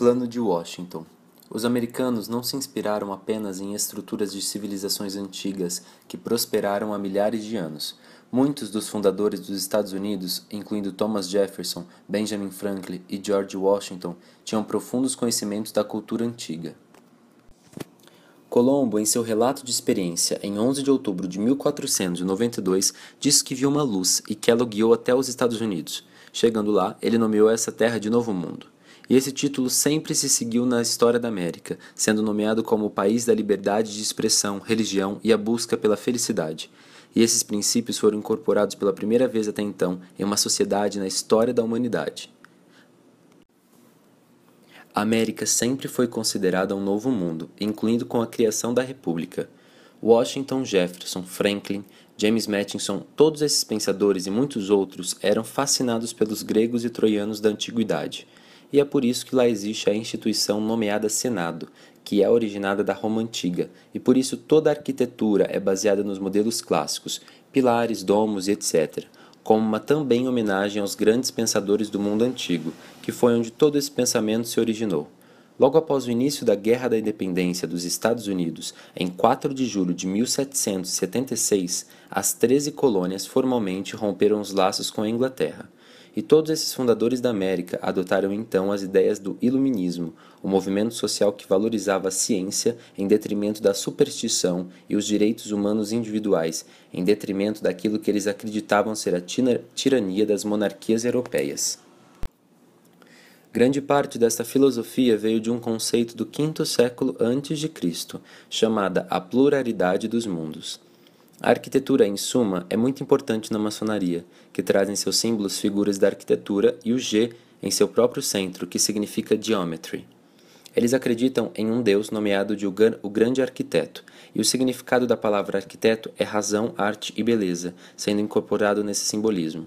Plano de Washington. Os americanos não se inspiraram apenas em estruturas de civilizações antigas que prosperaram há milhares de anos. Muitos dos fundadores dos Estados Unidos, incluindo Thomas Jefferson, Benjamin Franklin e George Washington, tinham profundos conhecimentos da cultura antiga. Colombo, em seu relato de experiência em 11 de outubro de 1492, disse que viu uma luz e que ela o guiou até os Estados Unidos. Chegando lá, ele nomeou essa terra de Novo Mundo. E esse título sempre se seguiu na história da América, sendo nomeado como o país da liberdade de expressão, religião e a busca pela felicidade. E esses princípios foram incorporados pela primeira vez até então em uma sociedade na história da humanidade. A América sempre foi considerada um novo mundo, incluindo com a criação da República. Washington, Jefferson, Franklin, James Mattinson, todos esses pensadores e muitos outros eram fascinados pelos gregos e troianos da antiguidade e é por isso que lá existe a instituição nomeada Senado, que é originada da Roma Antiga, e por isso toda a arquitetura é baseada nos modelos clássicos, pilares, domos e etc., como uma também homenagem aos grandes pensadores do mundo antigo, que foi onde todo esse pensamento se originou. Logo após o início da Guerra da Independência dos Estados Unidos, em 4 de julho de 1776, as 13 colônias formalmente romperam os laços com a Inglaterra. E todos esses fundadores da América adotaram então as ideias do Iluminismo, o um movimento social que valorizava a ciência em detrimento da superstição e os direitos humanos individuais, em detrimento daquilo que eles acreditavam ser a tirania das monarquias europeias. Grande parte desta filosofia veio de um conceito do quinto século antes de Cristo, chamada a pluralidade dos mundos. A arquitetura, em suma, é muito importante na maçonaria, que traz em seus símbolos figuras da arquitetura e o G em seu próprio centro, que significa geometry. Eles acreditam em um Deus nomeado de o Grande Arquiteto, e o significado da palavra arquiteto é razão, arte e beleza, sendo incorporado nesse simbolismo.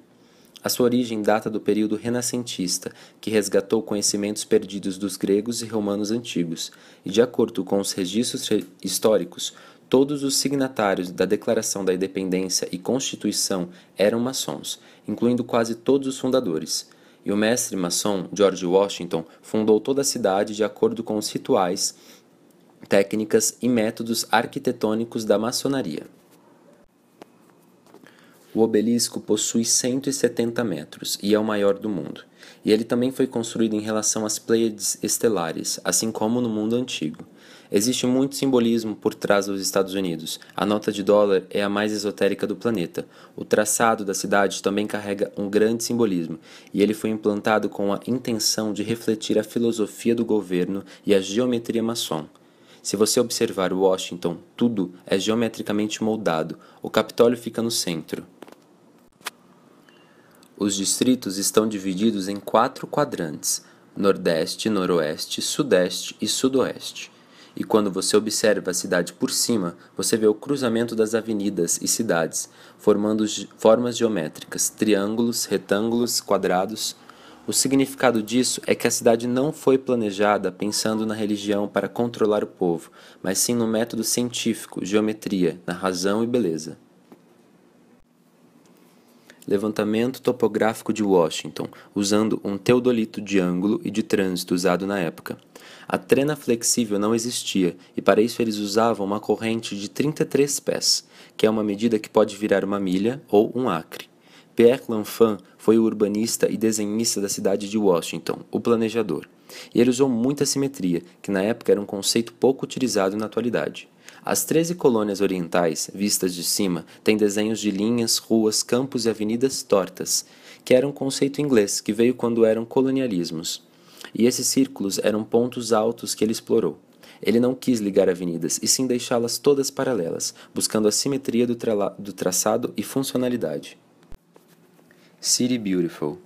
A sua origem data do período renascentista, que resgatou conhecimentos perdidos dos gregos e romanos antigos, e de acordo com os registros históricos, Todos os signatários da Declaração da Independência e Constituição eram maçons, incluindo quase todos os fundadores. E o mestre maçom George Washington fundou toda a cidade de acordo com os rituais, técnicas e métodos arquitetônicos da maçonaria. O obelisco possui 170 metros e é o maior do mundo, e ele também foi construído em relação às Pleiades estelares, assim como no mundo antigo. Existe muito simbolismo por trás dos Estados Unidos. A nota de dólar é a mais esotérica do planeta. O traçado da cidade também carrega um grande simbolismo, e ele foi implantado com a intenção de refletir a filosofia do governo e a geometria maçom. Se você observar Washington, tudo é geometricamente moldado. O Capitólio fica no centro. Os distritos estão divididos em quatro quadrantes: Nordeste, Noroeste, Sudeste e Sudoeste. E quando você observa a cidade por cima, você vê o cruzamento das avenidas e cidades, formando formas geométricas, triângulos, retângulos, quadrados. O significado disso é que a cidade não foi planejada pensando na religião para controlar o povo, mas sim no método científico, geometria, na razão e beleza levantamento topográfico de Washington, usando um teodolito de ângulo e de trânsito usado na época. A trena flexível não existia, e para isso eles usavam uma corrente de 33 pés, que é uma medida que pode virar uma milha ou um acre. Pierre L'Enfant foi o urbanista e desenhista da cidade de Washington, o planejador, e ele usou muita simetria, que na época era um conceito pouco utilizado na atualidade. As 13 colônias orientais, vistas de cima, têm desenhos de linhas, ruas, campos e avenidas tortas, que era um conceito inglês que veio quando eram colonialismos. E esses círculos eram pontos altos que ele explorou. Ele não quis ligar avenidas, e sim deixá-las todas paralelas, buscando a simetria do, tra do traçado e funcionalidade. City Beautiful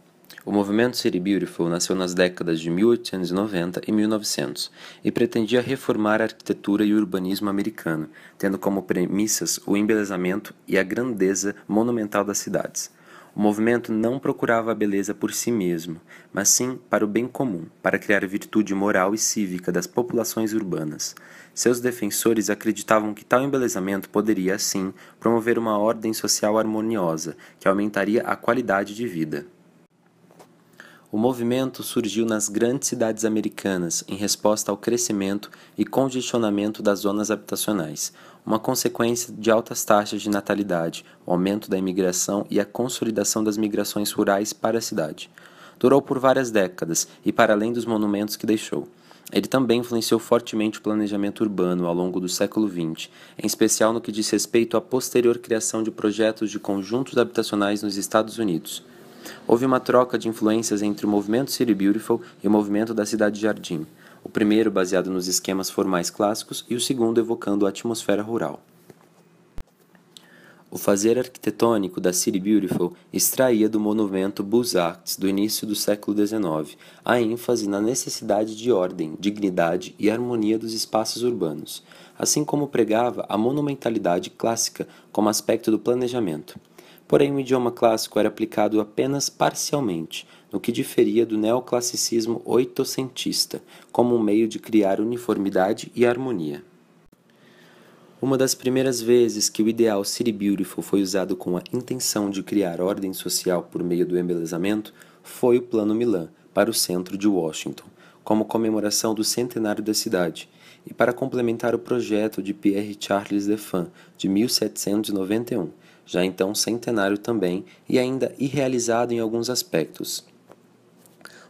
o movimento City Beautiful nasceu nas décadas de 1890 e 1900 e pretendia reformar a arquitetura e o urbanismo americano, tendo como premissas o embelezamento e a grandeza monumental das cidades. O movimento não procurava a beleza por si mesmo, mas sim para o bem comum, para criar virtude moral e cívica das populações urbanas. Seus defensores acreditavam que tal embelezamento poderia, assim, promover uma ordem social harmoniosa, que aumentaria a qualidade de vida. O movimento surgiu nas grandes cidades americanas em resposta ao crescimento e congestionamento das zonas habitacionais, uma consequência de altas taxas de natalidade, o aumento da imigração e a consolidação das migrações rurais para a cidade. Durou por várias décadas e para além dos monumentos que deixou. Ele também influenciou fortemente o planejamento urbano ao longo do século XX, em especial no que diz respeito à posterior criação de projetos de conjuntos habitacionais nos Estados Unidos. Houve uma troca de influências entre o movimento City Beautiful e o movimento da Cidade Jardim, o primeiro baseado nos esquemas formais clássicos e o segundo evocando a atmosfera rural. O fazer arquitetônico da City Beautiful extraía do monumento Beaux Arts do início do século XIX a ênfase na necessidade de ordem, dignidade e harmonia dos espaços urbanos, assim como pregava a monumentalidade clássica como aspecto do planejamento porém o idioma clássico era aplicado apenas parcialmente, no que diferia do neoclassicismo oitocentista, como um meio de criar uniformidade e harmonia. Uma das primeiras vezes que o ideal City Beautiful foi usado com a intenção de criar ordem social por meio do embelezamento foi o Plano Milan, para o centro de Washington, como comemoração do centenário da cidade, e para complementar o projeto de Pierre Charles Defan, de 1791, já então centenário também e ainda irrealizado em alguns aspectos.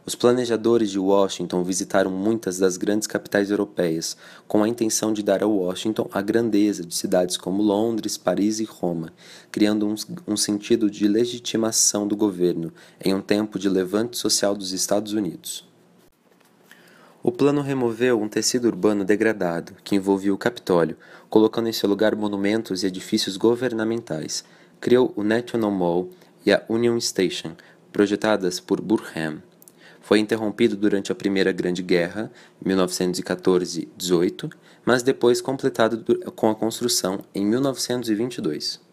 Os planejadores de Washington visitaram muitas das grandes capitais europeias, com a intenção de dar a Washington a grandeza de cidades como Londres, Paris e Roma, criando um, um sentido de legitimação do governo em um tempo de levante social dos Estados Unidos. O plano removeu um tecido urbano degradado que envolvia o Capitólio, colocando em seu lugar monumentos e edifícios governamentais. Criou o National Mall e a Union Station, projetadas por Burham. Foi interrompido durante a Primeira Grande Guerra, 1914-18, mas depois completado com a construção em 1922.